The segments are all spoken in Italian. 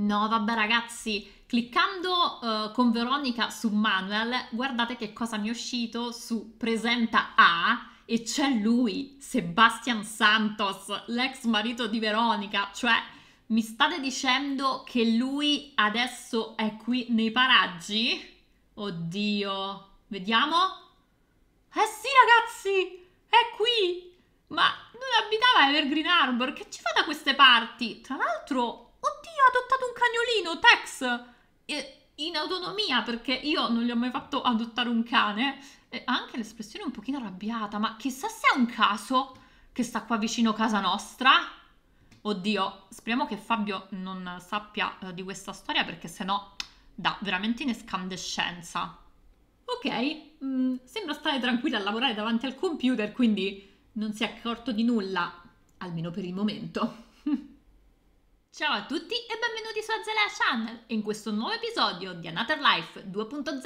No, vabbè ragazzi, cliccando uh, con Veronica su Manuel, guardate che cosa mi è uscito su Presenta A e c'è lui, Sebastian Santos, l'ex marito di Veronica, cioè mi state dicendo che lui adesso è qui nei paraggi? Oddio, vediamo? Eh sì ragazzi, è qui! Ma non abitava a Evergreen Harbor, che ci fa da queste parti? Tra l'altro oddio, ha adottato un cagnolino, Tex! E, in autonomia, perché io non gli ho mai fatto adottare un cane. E anche l'espressione un pochino arrabbiata, ma chissà se è un caso che sta qua vicino casa nostra. Oddio, speriamo che Fabio non sappia uh, di questa storia perché sennò dà veramente in escandescenza. Ok, mm, sembra stare tranquilla a lavorare davanti al computer, quindi non si è accorto di nulla, almeno per il momento. Ciao a tutti e benvenuti su Azalea Channel in questo nuovo episodio di Another Life 2.0.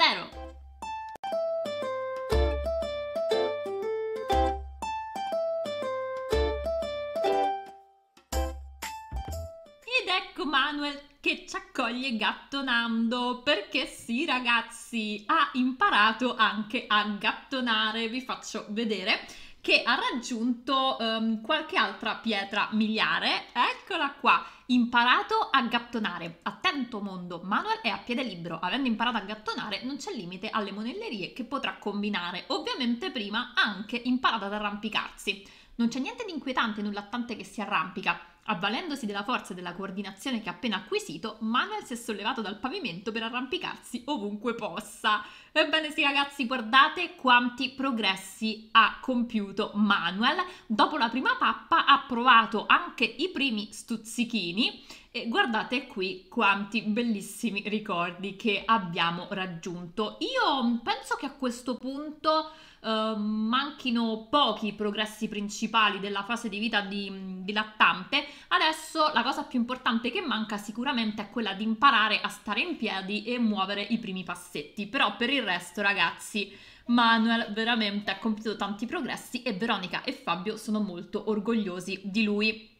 Ed ecco Manuel che ci accoglie gattonando perché sì ragazzi ha imparato anche a gattonare vi faccio vedere che ha raggiunto um, qualche altra pietra miliare. Eccola qua, imparato a gattonare. Attento mondo, Manuel è a piede libero, avendo imparato a gattonare non c'è limite alle monellerie che potrà combinare. Ovviamente prima ha anche imparato ad arrampicarsi. Non c'è niente di inquietante in un lattante che si arrampica Avvalendosi della forza e della coordinazione che ha appena acquisito, Manuel si è sollevato dal pavimento per arrampicarsi ovunque possa. Ebbene sì ragazzi, guardate quanti progressi ha compiuto Manuel. Dopo la prima pappa ha provato anche i primi stuzzichini e guardate qui quanti bellissimi ricordi che abbiamo raggiunto. Io penso che a questo punto Ehm, manchino pochi i progressi principali della fase di vita di, di lattante, adesso la cosa più importante che manca sicuramente è quella di imparare a stare in piedi e muovere i primi passetti. Però per il resto, ragazzi, Manuel veramente ha compiuto tanti progressi e Veronica e Fabio sono molto orgogliosi di lui.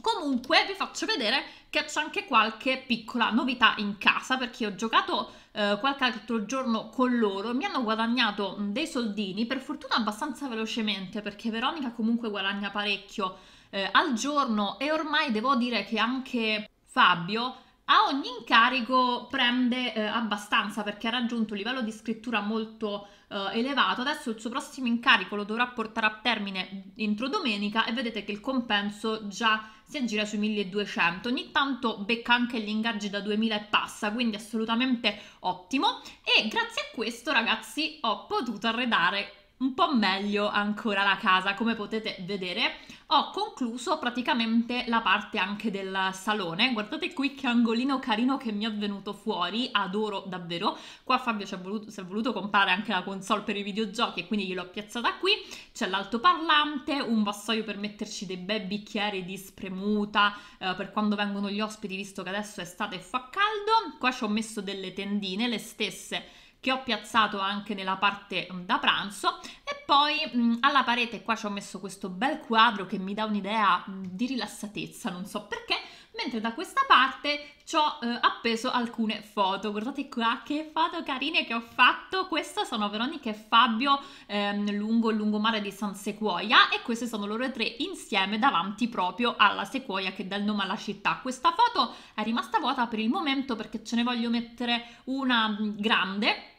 Comunque vi faccio vedere che c'è anche qualche piccola novità in casa perché ho giocato eh, qualche altro giorno con loro, mi hanno guadagnato dei soldini, per fortuna abbastanza velocemente perché Veronica comunque guadagna parecchio eh, al giorno e ormai devo dire che anche Fabio a ogni incarico prende eh, abbastanza perché ha raggiunto un livello di scrittura molto eh, elevato. Adesso il suo prossimo incarico lo dovrà portare a termine entro domenica e vedete che il compenso già si aggira sui 1200. Ogni tanto becca anche gli ingaggi da 2000 e passa, quindi assolutamente ottimo. E grazie a questo, ragazzi, ho potuto arredare un po' meglio ancora la casa, come potete vedere. Ho concluso praticamente la parte anche del salone, guardate qui che angolino carino che mi è venuto fuori, adoro davvero. Qua Fabio ci è voluto, si è voluto comprare anche la console per i videogiochi e quindi gliel'ho piazzata qui. C'è l'altoparlante, un vassoio per metterci dei bei bicchieri di spremuta eh, per quando vengono gli ospiti, visto che adesso è estate e fa caldo. Qua ci ho messo delle tendine, le stesse che ho piazzato anche nella parte mm, da pranzo e poi mh, mm, alla parete qua ci ho messo questo bel quadro che mi dà un'idea mm, di rilassatezza, non so perché, mentre da questa parte ci ho eh, appeso alcune foto. Guardate qua che foto carine che ho fatto. Queste sono Veronica e Fabio ehm, lungo il lungomare di San Sequoia e queste sono loro tre insieme davanti proprio alla Sequoia che dà il nome alla città. Questa foto è rimasta vuota per il momento perché ce ne voglio mettere una grande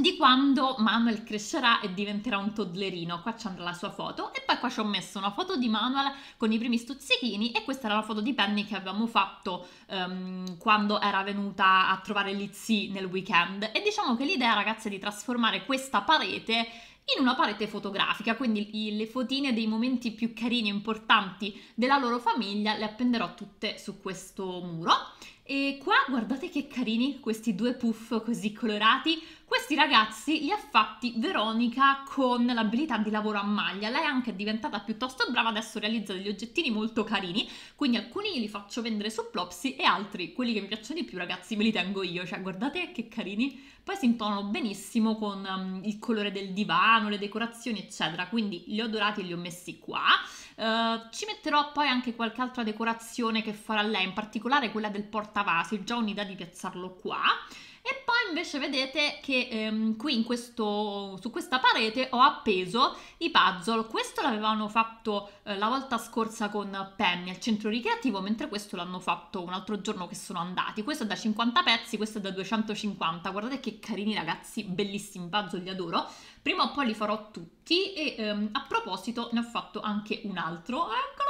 di quando Manuel crescerà e diventerà un toddlerino. Qua c'è la sua foto e poi qua ci ho messo una foto di Manuel con i primi stuzzichini e questa era la foto di Penny che avevamo fatto um, quando era venuta a trovare gli zii nel weekend. E diciamo che l'idea ragazzi è di trasformare questa parete in una parete fotografica, quindi le fotine dei momenti più carini e importanti della loro famiglia le appenderò tutte su questo muro e qua guardate che carini questi due puff così colorati. Questi ragazzi li ha fatti Veronica con l'abilità di lavoro a maglia. Lei è anche diventata piuttosto brava, adesso realizza degli oggettini molto carini, quindi alcuni li faccio vendere su Plopsy e altri, quelli che mi piacciono di più ragazzi, me li tengo io. Cioè guardate che carini. Poi si intonano benissimo con um, il colore del divano, le decorazioni eccetera, quindi li ho dorati e li ho messi qua. Eh, ci metterò poi anche qualche altra decorazione che farà lei, in particolare quella del portavasi, ho un'idea di piazzarlo qua invece vedete che ehm, qui questo, su questa parete ho appeso i puzzle. Questo l'avevano fatto eh, la volta scorsa con Penny al centro ricreativo, mentre questo l'hanno fatto un altro giorno che sono andati. Questo è da 50 pezzi, questo è da 250. Guardate che carini ragazzi, bellissimi puzzle, li adoro. Prima o poi li farò tutti e ehm, a proposito ne ho fatto anche un altro, eccolo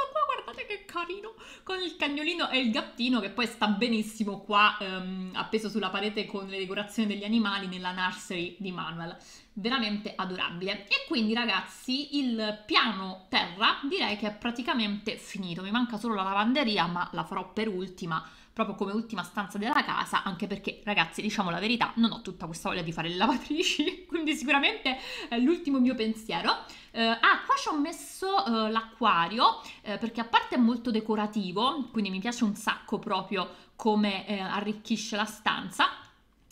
guardate che carino, con il cagnolino e il gattino che poi sta benissimo qua ehm, appeso sulla parete con le decorazioni degli animali nella nursery di Manuel veramente adorabile. E quindi ragazzi il piano terra direi che è praticamente finito, mi manca solo la lavanderia ma la farò per ultima proprio come ultima stanza della casa, anche perché ragazzi, diciamo la verità, non ho tutta questa voglia di fare le lavatrici, quindi sicuramente è l'ultimo mio pensiero. Eh, ah, qua ci ho messo eh, l'acquario, eh, perché a parte è molto decorativo, quindi mi piace un sacco proprio come eh, arricchisce la stanza,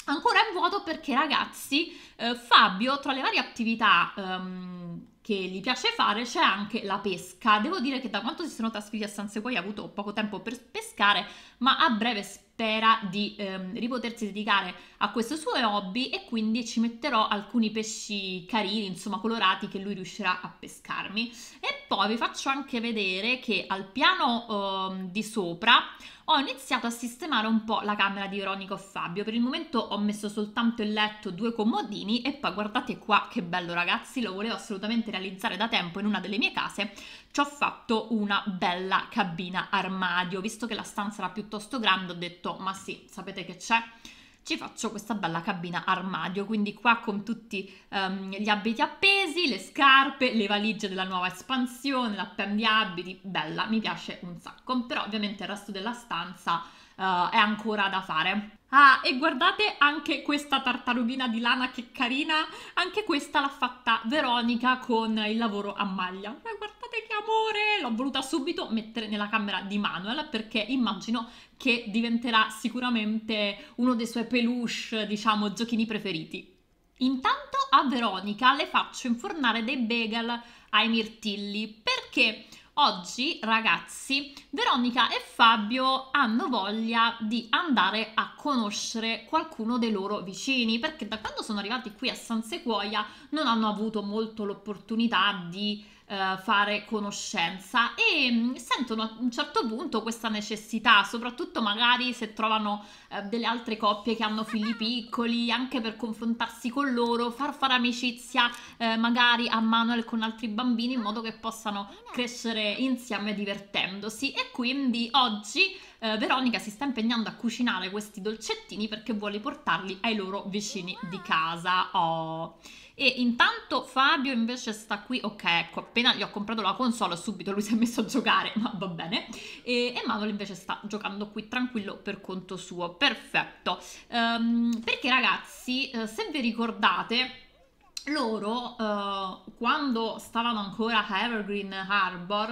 ancora in vuoto perché ragazzi eh, Fabio tra le varie attività ehm, che gli piace fare c'è anche la pesca devo dire che da quanto si sono trasferiti a San Sequoia ha avuto poco tempo per pescare ma a breve spera di ehm, ripotersi dedicare a questo suo hobby e quindi ci metterò alcuni pesci carini insomma colorati che lui riuscirà a pescarmi e poi vi faccio anche vedere che al piano ehm, di sopra ho iniziato a sistemare un po' la camera di Veronica o Fabio. Per il momento ho messo soltanto il letto, due comodini e poi guardate qua che bello ragazzi, lo volevo assolutamente realizzare da tempo in una delle mie case. Ci ho fatto una bella cabina armadio, visto che la stanza era piuttosto grande ho detto ma sì, sapete che c'è? ci faccio questa bella cabina armadio, quindi qua con tutti um, gli abiti appesi, le scarpe, le valigie della nuova espansione, l'appendi abiti, bella, mi piace un sacco, però ovviamente il resto della stanza uh, è ancora da fare. Ah, e guardate anche questa tartarugina di lana che carina, anche questa l'ha fatta Veronica con il lavoro a maglia. ma guardate che amore! L'ho voluta subito mettere nella camera di Manuel perché immagino che diventerà sicuramente uno dei suoi peluche, diciamo, giochini preferiti. Intanto a Veronica le faccio infornare dei bagel ai mirtilli perché oggi, ragazzi, Veronica e Fabio hanno voglia di andare a conoscere qualcuno dei loro vicini perché da quando sono arrivati qui a San Sequoia non hanno avuto molto l'opportunità di eh, fare conoscenza e mm, sentono a un certo punto questa necessità, soprattutto magari se trovano eh, delle altre coppie che hanno figli piccoli, anche per confrontarsi con loro, far fare amicizia eh, magari a Manuel con altri bambini in modo che possano crescere insieme divertendosi. E quindi oggi eh, Veronica si sta impegnando a cucinare questi dolcettini perché vuole portarli ai loro vicini di casa. Oh. E intanto Fabio invece sta qui, ok, ecco, appena gli ho comprato la console subito lui si è messo a giocare, ma va bene. e Manuel invece sta giocando qui tranquillo per conto suo perfetto. Um, perché ragazzi, eh, se vi ricordate, loro uh, quando stavano ancora a Evergreen Harbor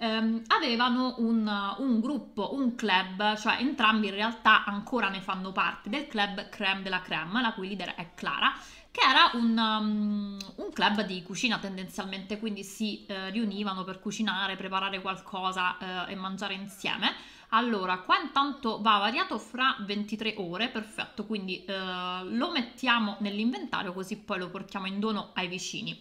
um, avevano un, un, gruppo, un club, cioè entrambi in realtà ancora ne fanno parte del club Creme della Creme, la cui leader è Clara, che era un, um, un club di cucina tendenzialmente, quindi si uh, riunivano per cucinare, preparare qualcosa uh, e mangiare insieme. Allora, qua intanto va variato fra 23 ore, perfetto, quindi eh, lo mettiamo nell'inventario così poi lo portiamo in dono ai vicini.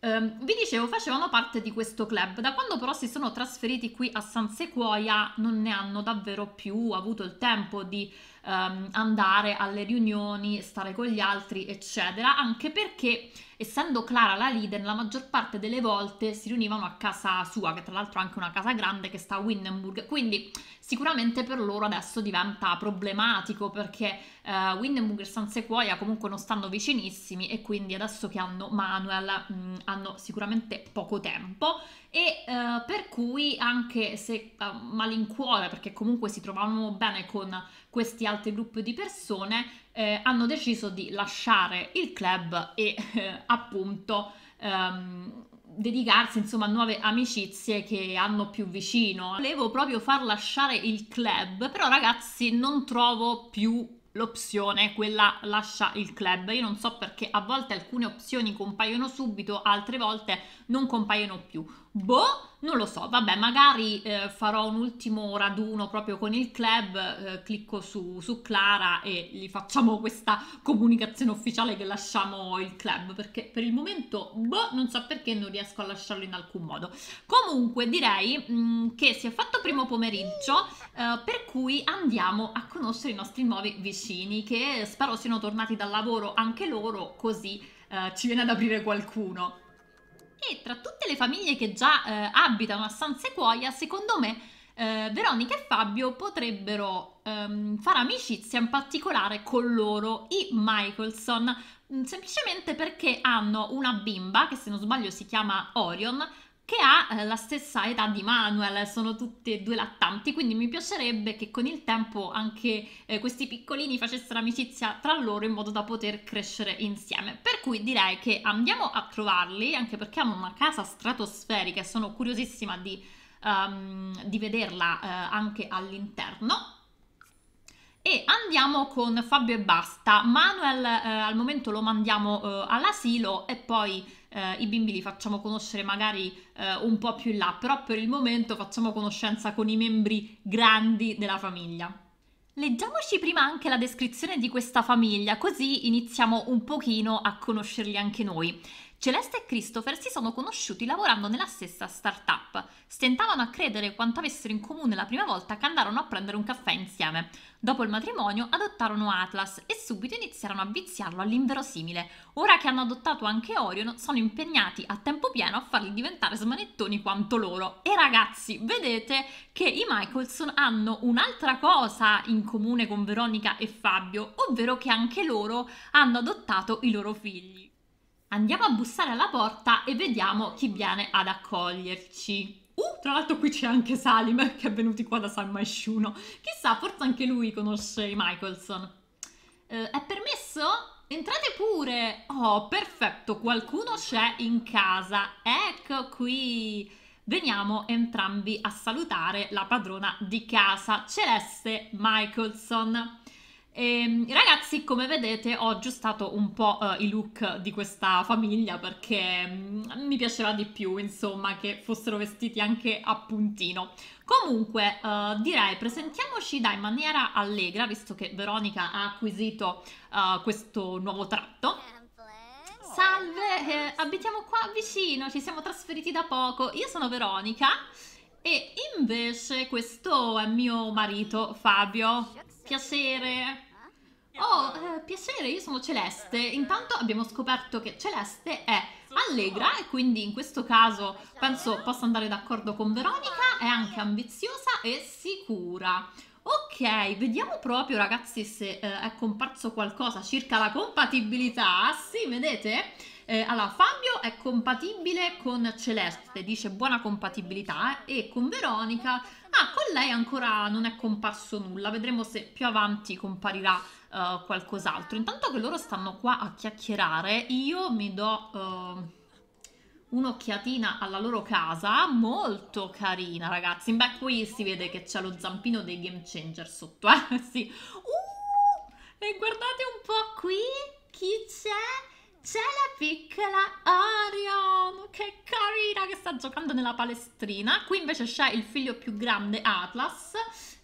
Eh, vi dicevo, facevano parte di questo club, da quando però si sono trasferiti qui a San Sequoia non ne hanno davvero più avuto il tempo di um, andare alle riunioni, stare con gli altri, eccetera, anche perché essendo Clara la leader, la maggior parte delle volte si riunivano a casa sua, che tra l'altro è anche una casa grande che sta a Windenburg, quindi sicuramente per loro adesso diventa problematico perché uh, eh, Windenburg e San Sequoia comunque non stanno vicinissimi e quindi adesso che hanno Manuel mh, mm, hanno sicuramente poco tempo e uh, per cui anche se uh, malincuore perché comunque si trovavano bene con questi altri gruppi di persone eh, hanno deciso di lasciare il club e eh, appunto um, dedicarsi insomma a nuove amicizie che hanno più vicino. Volevo proprio far lasciare il club, però ragazzi non trovo più l'opzione, quella lascia il club. Io non so perché a volte alcune opzioni compaiono subito, altre volte non compaiono più. Boh! non lo so, vabbè, magari eh, farò un ultimo raduno proprio con il club, eh, clicco su, su, Clara e gli facciamo questa comunicazione ufficiale che lasciamo il club, perché per il momento, boh, non so perché non riesco a lasciarlo in alcun modo. Comunque direi mh, mm, che si è fatto primo pomeriggio, eh, per cui andiamo a conoscere i nostri nuovi vicini, che spero siano tornati dal lavoro anche loro, così eh, ci viene ad aprire qualcuno. E tra tutte le famiglie che già eh, abitano a San Sequoia, secondo me eh, Veronica e Fabio potrebbero ehm, fare amicizia in particolare con loro, i Michelson, mm, semplicemente perché hanno una bimba che se non sbaglio si chiama Orion, che ha eh, la stessa età di Manuel, sono tutti e due lattanti, quindi mi piacerebbe che con il tempo anche eh, questi piccolini facessero amicizia tra loro in modo da poter crescere insieme. Per cui direi che andiamo a trovarli, anche perché hanno una casa stratosferica e sono curiosissima di, um, di vederla eh, anche all'interno. E andiamo con Fabio e basta. Manuel eh, al momento lo mandiamo eh, all'asilo e poi eh, i bimbi li facciamo conoscere magari eh, un po' più in là, però per il momento facciamo conoscenza con i membri grandi della famiglia. Leggiamoci prima anche la descrizione di questa famiglia, così iniziamo un pochino a conoscerli anche noi. Celeste e Christopher si sono conosciuti lavorando nella stessa startup. Stentavano a credere quanto avessero in comune la prima volta che andarono a prendere un caffè insieme. Dopo il matrimonio adottarono Atlas e subito iniziarono a viziarlo all'inverosimile. Ora che hanno adottato anche Orion, sono impegnati a tempo pieno a farli diventare smanettoni quanto loro. E ragazzi, vedete che i Michaelson hanno un'altra cosa in comune con Veronica e Fabio, ovvero che anche loro hanno adottato i loro figli. Andiamo a bussare alla porta e vediamo chi viene ad accoglierci. Uh, tra l'altro qui c'è anche Salim eh, che è venuto qua da San Masciuno. Chissà, forse anche lui conosce i Michelson. Eh, è permesso? Entrate pure! Oh, perfetto, qualcuno c'è in casa. Ecco qui! Veniamo entrambi a salutare la padrona di casa, Celeste Michelson. E, ehm, ragazzi, come vedete, ho aggiustato un po' eh, i look di questa famiglia perché mh, mm, mi piaceva di più, insomma, che fossero vestiti anche a puntino. Comunque, eh, direi presentiamoci da in maniera allegra, visto che Veronica ha acquisito eh, questo nuovo tratto. Salve, eh, abitiamo qua vicino, ci siamo trasferiti da poco. Io sono Veronica e invece questo è mio marito Fabio piacere. Eh? Oh, eh, piacere, io sono Celeste. Eh, eh. Intanto abbiamo scoperto che Celeste è allegra e quindi in questo caso penso possa andare d'accordo con Veronica, è anche ambiziosa e sicura. Ok, vediamo proprio ragazzi se eh, è comparso qualcosa circa la compatibilità. Sì, vedete? Eh, allora, Fabio è compatibile con Celeste, dice buona compatibilità, e con Veronica Ah, con lei ancora non è comparso nulla, vedremo se più avanti comparirà uh, qualcos'altro. Intanto che loro stanno qua a chiacchierare, io mi do... Uh un'occhiatina alla loro casa, molto carina ragazzi, beh qui si vede che c'è lo zampino dei Game Changer sotto, eh, sì. Uh, e guardate un po' qui, chi c'è? C'è la piccola Orion, che carina, che sta giocando nella palestrina. Qui invece c'è il figlio più grande, Atlas.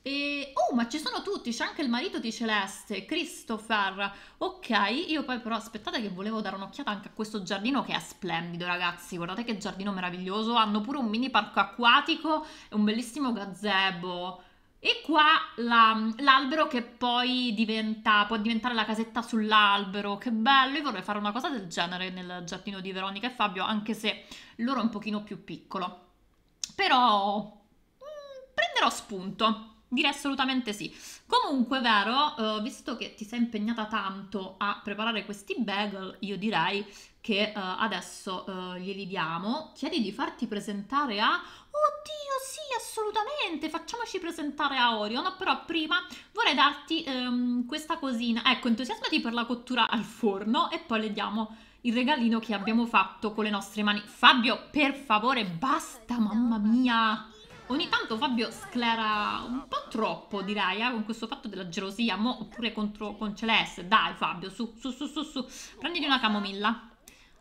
E, oh, ma ci sono tutti, c'è anche il marito di Celeste, Christopher. Ok, io poi però aspettate che volevo dare un'occhiata anche a questo giardino che è splendido, ragazzi. Guardate che giardino meraviglioso, hanno pure un mini parco acquatico e un bellissimo gazebo. E qua la, l'albero che poi diventa, può diventare la casetta sull'albero, che bello, io vorrei fare una cosa del genere nel giardino di Veronica e Fabio, anche se loro è un pochino più piccolo. Però mh, mm, prenderò spunto, direi assolutamente sì. Comunque, vero, eh, visto che ti sei impegnata tanto a preparare questi bagel, io direi che eh, adesso eh, glieli diamo. Chiedi di farti presentare a Oddio, sì, assolutamente, facciamoci presentare a Orion, però prima vorrei darti ehm, questa cosina. Ecco, entusiasmati per la cottura al forno e poi le diamo il regalino che abbiamo fatto con le nostre mani. Fabio, per favore, basta, mamma mia! Ogni tanto Fabio sclera un po' troppo, direi, eh, con questo fatto della gelosia, mo, oppure contro, con Celeste. Dai Fabio, su, su, su, su, su, prenditi una camomilla.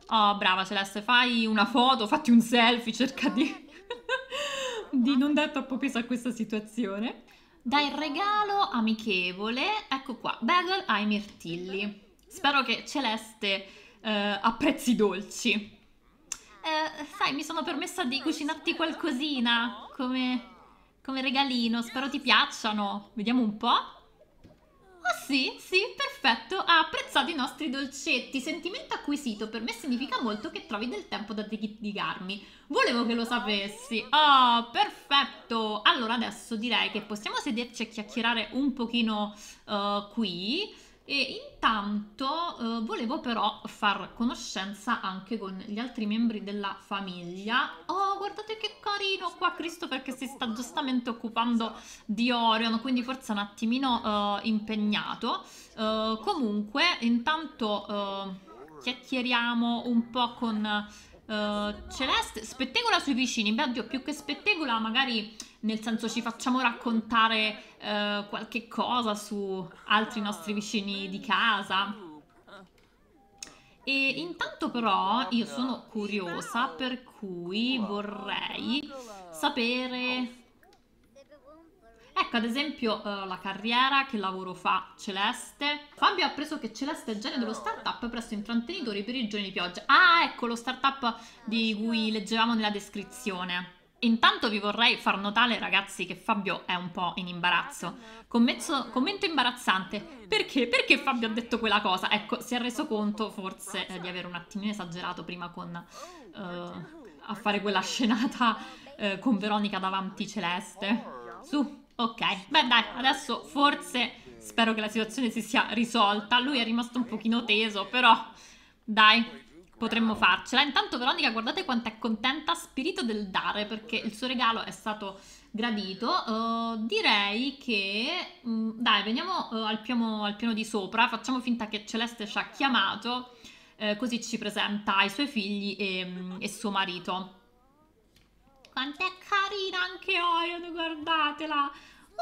Oh, brava Celeste, fai una foto, fatti un selfie, cerca di di ah. non dar troppo peso a questa situazione. Dai regalo amichevole, ecco qua, bagel ai mirtilli. Spero che Celeste eh, apprezzi i dolci. Eh, sai, mi sono permessa di cucinarti qualcosina come, come regalino, spero ti piacciono. Vediamo un po'. Oh sì, sì, perfetto, ha apprezzato i nostri dolcetti. Sentimento acquisito per me significa molto che trovi del tempo da dedicarmi. Volevo che lo sapessi. Oh, perfetto. Allora adesso direi che possiamo sederci a chiacchierare un pochino uh, qui e intanto eh, volevo però far conoscenza anche con gli altri membri della famiglia. Oh, guardate che carino qua Christopher che si sta giustamente occupando di Orion, quindi forse un attimino eh, impegnato. Eh, comunque, intanto eh, chiacchieriamo un po' con eh, Celeste, spettegola sui vicini. Beh, oddio, più che spettegola, magari nel senso ci facciamo raccontare uh, qualche cosa su altri nostri vicini di casa. E intanto però io sono curiosa, per cui vorrei sapere Ecco ad esempio eh, la carriera, che lavoro fa Celeste. Fabio ha appreso che Celeste è il genere dello startup presso intrattenitori per i giorni di pioggia. Ah, ecco lo startup di cui leggevamo nella descrizione. Intanto vi vorrei far notare, ragazzi, che Fabio è un po' in imbarazzo. Commenzo, commento imbarazzante. Perché? Perché Fabio ha detto quella cosa? Ecco, si è reso conto forse eh, di aver un attimino esagerato prima con, eh, a fare quella scenata eh, con Veronica davanti Celeste. Su, Ok, beh dai, adesso forse spero che la situazione si sia risolta. Lui è rimasto un pochino teso, però dai, potremmo farcela. Intanto Veronica, guardate quanto è contenta, spirito del dare, perché il suo regalo è stato gradito. Uh, direi che... Mh, mm, dai, veniamo uh, al, piano, al, piano, di sopra, facciamo finta che Celeste ci ha chiamato, eh, così ci presenta i suoi figli e, mh, mm, e suo marito quanto è carina anche Oyon, guardatela.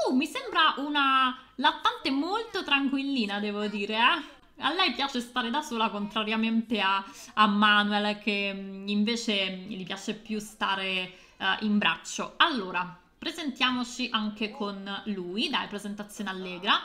Oh, mi sembra una lattante molto tranquillina, devo dire, eh. A lei piace stare da sola, contrariamente a, a Manuel, che mm, invece mm, gli piace più stare uh, in braccio. Allora, presentiamoci anche con lui. Dai, presentazione allegra.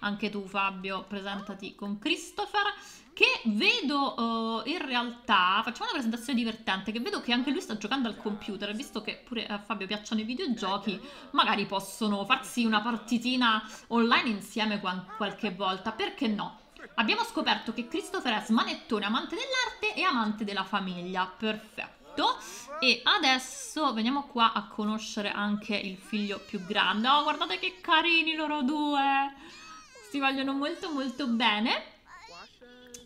Anche tu, Fabio, presentati con Christopher che vedo uh, in realtà, facciamo una presentazione divertente, che vedo che anche lui sta giocando al computer, visto che pure a eh, Fabio piacciono i videogiochi, magari possono farsi una partitina online insieme qualche volta, perché no? Abbiamo scoperto che Christopher è smanettone, amante dell'arte e amante della famiglia, perfetto. E adesso veniamo qua a conoscere anche il figlio più grande. Oh, guardate che carini loro due! Si vogliono molto molto bene.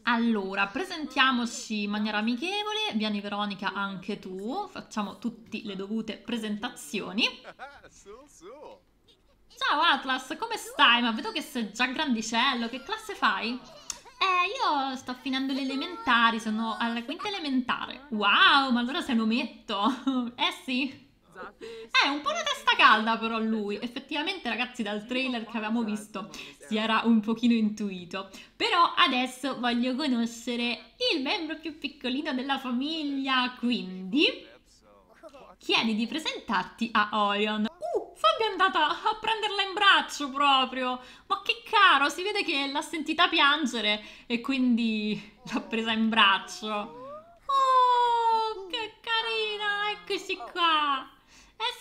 Allora, presentiamoci in maniera amichevole, vieni Veronica anche tu, facciamo tutte le dovute presentazioni. Ciao Atlas, come stai? Ma vedo che sei già grandicello, che classe fai? Eh, io sto finendo le elementari, sono alla quinta elementare. Wow, ma allora sei un ometto. eh sì. È eh, un po' una testa calda però lui, effettivamente ragazzi dal trailer che avevamo visto si era un pochino intuito, però adesso voglio conoscere il membro più piccolino della famiglia, quindi chiedi di presentarti a Orion. Uh, Fabio è andata a prenderla in braccio proprio, ma che caro, si vede che l'ha sentita piangere e quindi l'ha presa in braccio. Oh, che carina, eccoci qua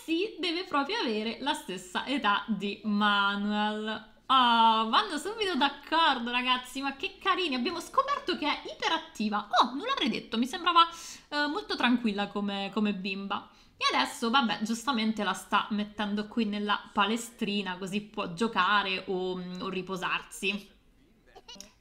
si deve proprio avere la stessa età di Manuel. Oh, vanno subito d'accordo ragazzi, ma che carini, abbiamo scoperto che è iperattiva. Oh, non l'avrei detto, mi sembrava eh, molto tranquilla come, come bimba. E adesso, vabbè, giustamente la sta mettendo qui nella palestrina, così può giocare o, mm, o riposarsi.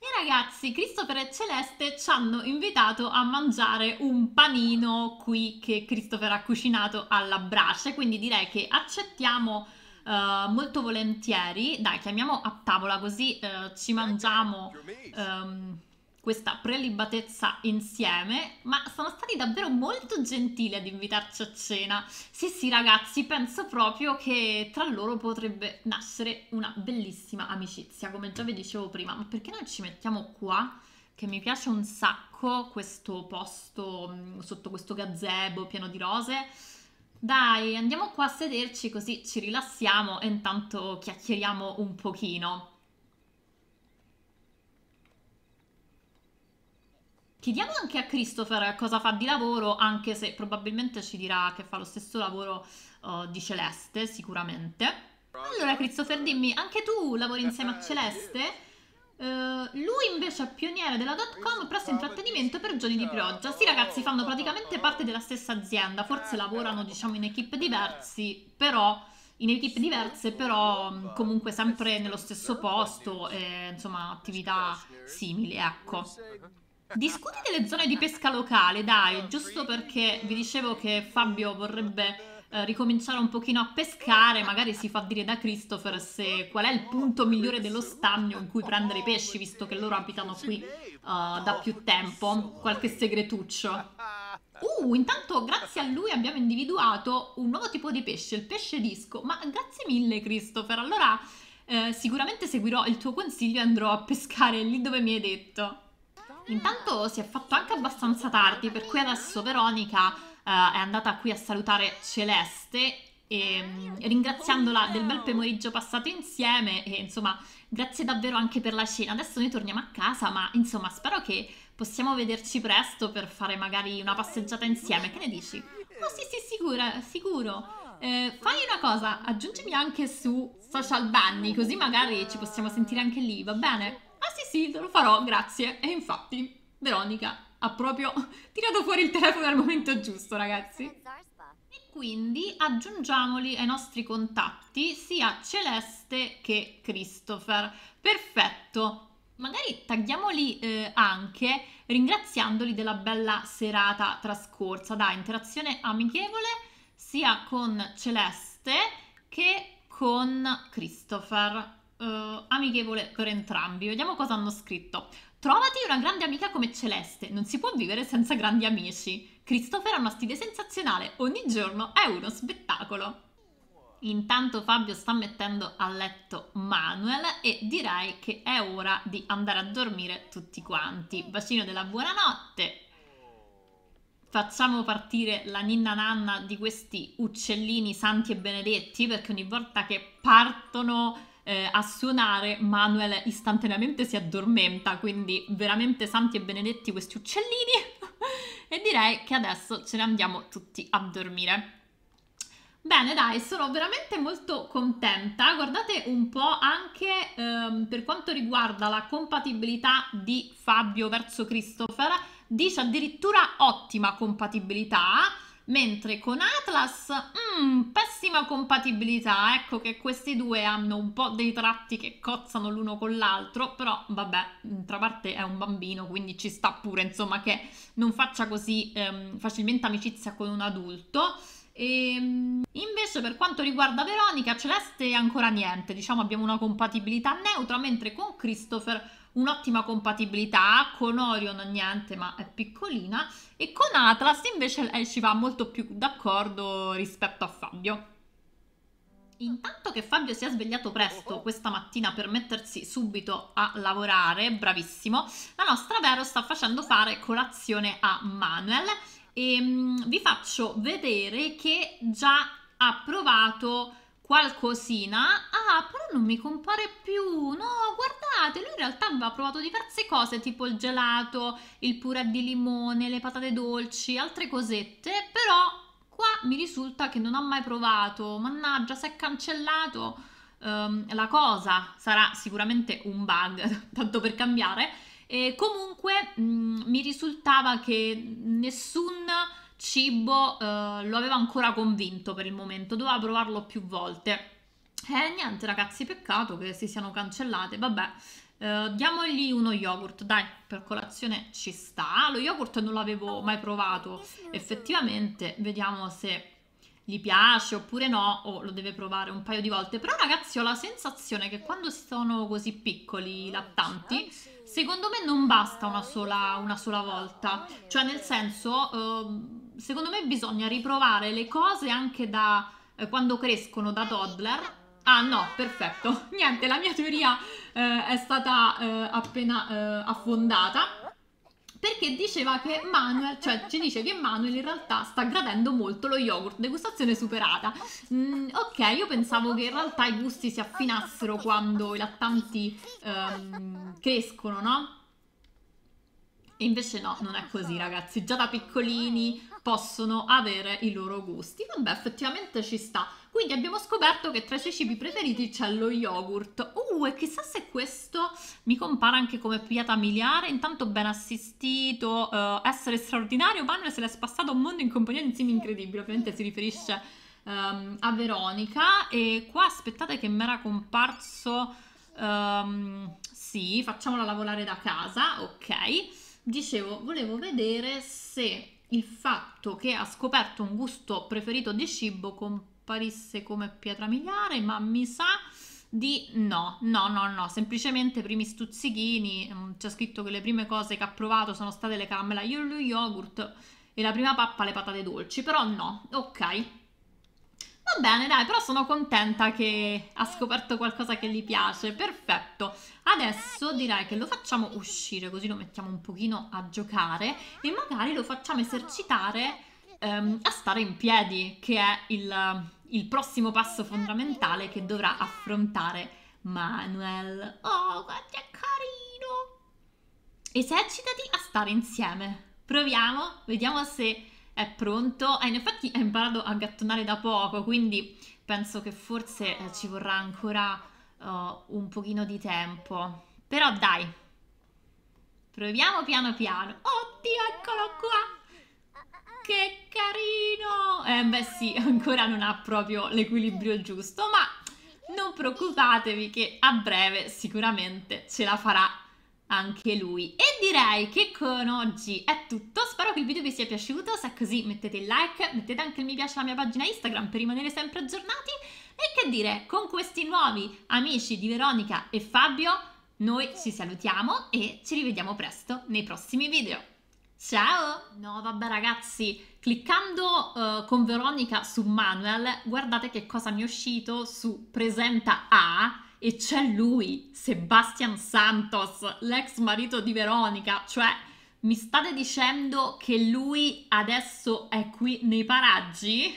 E ragazzi, Christopher e Celeste ci hanno invitato a mangiare un panino qui che Christopher ha cucinato alla brace, quindi direi che accettiamo Uh, molto volentieri. Dai, chiamiamo a tavola così uh, ci mangiamo um, questa prelibatezza insieme, ma sono stati davvero molto gentili ad invitarci a cena. Sì, sì, ragazzi, penso proprio che tra loro potrebbe nascere una bellissima amicizia, come già vi dicevo prima. Ma perché non ci mettiamo qua? Che mi piace un sacco questo posto mm, sotto questo gazebo pieno di rose. Dai, andiamo qua a sederci così ci rilassiamo e intanto chiacchieriamo un pochino. Chiediamo anche a Christopher cosa fa di lavoro, anche se probabilmente ci dirà che fa lo stesso lavoro uh, di Celeste, sicuramente. Allora, Christopher, dimmi, anche tu lavori insieme a Celeste? Uh, lui invece è pioniere della dotcom presso intrattenimento per giorni di pioggia. Sì, ragazzi, fanno praticamente parte della stessa azienda, forse lavorano, diciamo, in equip diversi, però in equip diverse, però comunque sempre nello stesso posto, e, insomma, attività simili, ecco. Discuti delle zone di pesca locale, dai, giusto perché vi dicevo che Fabio vorrebbe eh, ricominciare un pochino a pescare, magari si fa dire da Christopher se qual è il punto migliore dello stagno in cui prendere i pesci, visto che loro abitano qui uh, da più tempo, qualche segretuccio. Uh, intanto grazie a lui abbiamo individuato un nuovo tipo di pesce, il pesce disco, ma grazie mille Christopher, allora eh, sicuramente seguirò il tuo consiglio e andrò a pescare lì dove mi hai detto. Intanto si è fatto anche abbastanza tardi, per cui adesso Veronica eh, è andata qui a salutare Celeste e, ehm, ringraziandola del bel pomeriggio passato insieme e insomma grazie davvero anche per la cena. Adesso noi torniamo a casa, ma insomma spero che possiamo vederci presto per fare magari una passeggiata insieme. Che ne dici? Oh sì sì, sicura, sicuro. Eh, fai una cosa, aggiungimi anche su social Bunny, così magari ci possiamo sentire anche lì, va bene? ah sì sì, lo farò, grazie. E infatti Veronica ha proprio tirato fuori il telefono al momento giusto, ragazzi. E quindi aggiungiamoli ai nostri contatti sia Celeste che Christopher. Perfetto. Magari tagliamoli eh, anche ringraziandoli della bella serata trascorsa, da interazione amichevole sia con Celeste che con Christopher uh, amichevole per entrambi. Vediamo cosa hanno scritto. Trovati una grande amica come Celeste, non si può vivere senza grandi amici. Christopher ha una stile sensazionale, ogni giorno è uno spettacolo. Intanto Fabio sta mettendo a letto Manuel e direi che è ora di andare a dormire tutti quanti. Bacino della buonanotte, facciamo partire la ninna nanna di questi uccellini santi e benedetti perché ogni volta che partono eh, a suonare, Manuel istantaneamente si addormenta, quindi veramente santi e benedetti questi uccellini e direi che adesso ce ne andiamo tutti a dormire. Bene, dai, sono veramente molto contenta. Guardate un po' anche ehm, per quanto riguarda la compatibilità di Fabio verso Christopher, dice addirittura ottima compatibilità mentre con Atlas, mmm, pessima compatibilità, ecco che questi due hanno un po' dei tratti che cozzano l'uno con l'altro, però vabbè, tra parte è un bambino, quindi ci sta pure, insomma, che non faccia così ehm, facilmente amicizia con un adulto. E ehm, invece per quanto riguarda Veronica, Celeste ancora niente, diciamo abbiamo una compatibilità neutra, mentre con Christopher un'ottima compatibilità, con Orion niente ma è piccolina e con Atlas invece lei eh, ci va molto più d'accordo rispetto a Fabio. Intanto che Fabio si è svegliato presto oh, oh. questa mattina per mettersi subito a lavorare, bravissimo, la nostra Vero sta facendo fare colazione a Manuel e mm, vi faccio vedere che già ha provato qualcosina. Ah, però non mi compare più. No, guardate, lui in realtà aveva provato diverse cose, tipo il gelato, il purè di limone, le patate dolci, altre cosette, però qua mi risulta che non ha mai provato. Mannaggia, si è cancellato um, la cosa. Sarà sicuramente un bug, tanto per cambiare. E comunque mh, mm, mi risultava che nessun cibo eh, lo aveva ancora convinto per il momento, doveva provarlo più volte. E eh, niente ragazzi, peccato che si siano cancellate, vabbè. Eh, diamogli uno yogurt, dai, per colazione ci sta. Ah, lo yogurt non l'avevo ah, mai provato, effettivamente, vediamo se gli piace oppure no, o lo deve provare un paio di volte. Però ragazzi ho la sensazione che quando sono così piccoli i lattanti, ah, secondo me non basta una sola, una sola volta. Cioè nel senso... Eh, secondo me bisogna riprovare le cose anche da eh, quando crescono da toddler. Ah no, perfetto. Niente, la mia teoria eh, è stata eh, appena eh, affondata. Perché diceva che Manuel, cioè ci dice che Manuel in realtà sta gradendo molto lo yogurt, degustazione superata. Mm, ok, io pensavo che in realtà i gusti si affinassero quando i lattanti ehm, crescono, no? E invece no, non è così ragazzi, già da piccolini possono avere i loro gusti. Vabbè, effettivamente ci sta. Quindi abbiamo scoperto che tra i suoi cibi preferiti c'è lo yogurt. Uh, e chissà se questo mi compara anche come piata miliare. Intanto ben assistito, uh, essere straordinario. Panne se l'è spassato un mondo in compagnia di insieme incredibile. Ovviamente si riferisce um, a Veronica. E qua aspettate che mi era comparso... Um, sì, facciamola lavorare da casa, ok. Dicevo, volevo vedere se il fatto che ha scoperto un gusto preferito di cibo comparisse come pietra miliare, ma mi sa di no, no, no, no, semplicemente i primi stuzzichini, mm, c'è scritto che le prime cose che ha provato sono state le caramelle allo yogurt e la prima pappa le patate dolci, però no, ok, Va bene, dai, però sono contenta che ha scoperto qualcosa che gli piace. Perfetto. Adesso direi che lo facciamo uscire, così lo mettiamo un pochino a giocare e magari lo facciamo esercitare ehm, a stare in piedi, che è il, il prossimo passo fondamentale che dovrà affrontare Manuel. Oh, quanto è carino! Esercitati a stare insieme. Proviamo, vediamo se è pronto eh, in effetti ha imparato a gattonare da poco, quindi penso che forse eh, ci vorrà ancora uh, un pochino di tempo. Però dai, proviamo piano piano. Oddio, eccolo qua! Che carino! Eh beh sì, ancora non ha proprio l'equilibrio giusto, ma non preoccupatevi che a breve sicuramente ce la farà anche lui. E direi che con oggi è tutto, spero che il video vi sia piaciuto, se è così mettete il like, mettete anche il mi piace alla mia pagina Instagram per rimanere sempre aggiornati e che dire, con questi nuovi amici di Veronica e Fabio noi ci salutiamo e ci rivediamo presto nei prossimi video. Ciao! No, vabbè ragazzi, cliccando uh, con Veronica su Manuel, guardate che cosa mi è uscito su Presenta A e c'è lui, Sebastian Santos, l'ex marito di Veronica, cioè mi state dicendo che lui adesso è qui nei paraggi?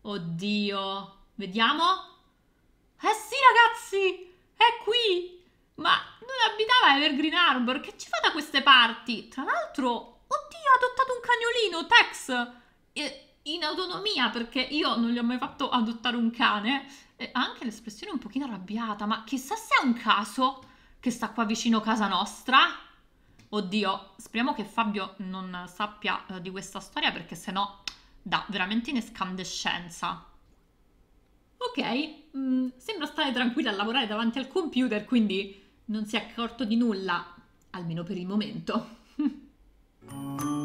Oddio, vediamo. Eh sì ragazzi, è qui! Ma non abitava a Evergreen Harbor, che ci fa da queste parti? Tra l'altro, oddio, ha adottato un cagnolino, Tex! E in autonomia, perché io non gli ho mai fatto adottare un cane, ha anche l'espressione un pochino arrabbiata, ma chissà se è un caso che sta qua vicino casa nostra. Oddio, speriamo che Fabio non sappia eh, di questa storia perché sennò dà veramente in escandescenza. Ok, mh, mm, sembra stare tranquilla a lavorare davanti al computer, quindi non si è accorto di nulla, almeno per il momento.